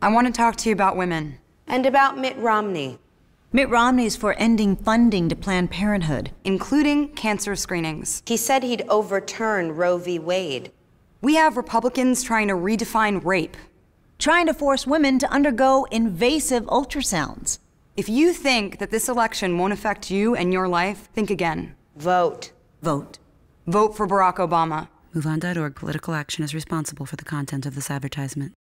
I want to talk to you about women. And about Mitt Romney. Mitt Romney is for ending funding to Planned Parenthood, including cancer screenings. He said he'd overturn Roe v. Wade. We have Republicans trying to redefine rape, trying to force women to undergo invasive ultrasounds. If you think that this election won't affect you and your life, think again. Vote. Vote. Vote for Barack Obama. MoveOn.org political action is responsible for the content of this advertisement.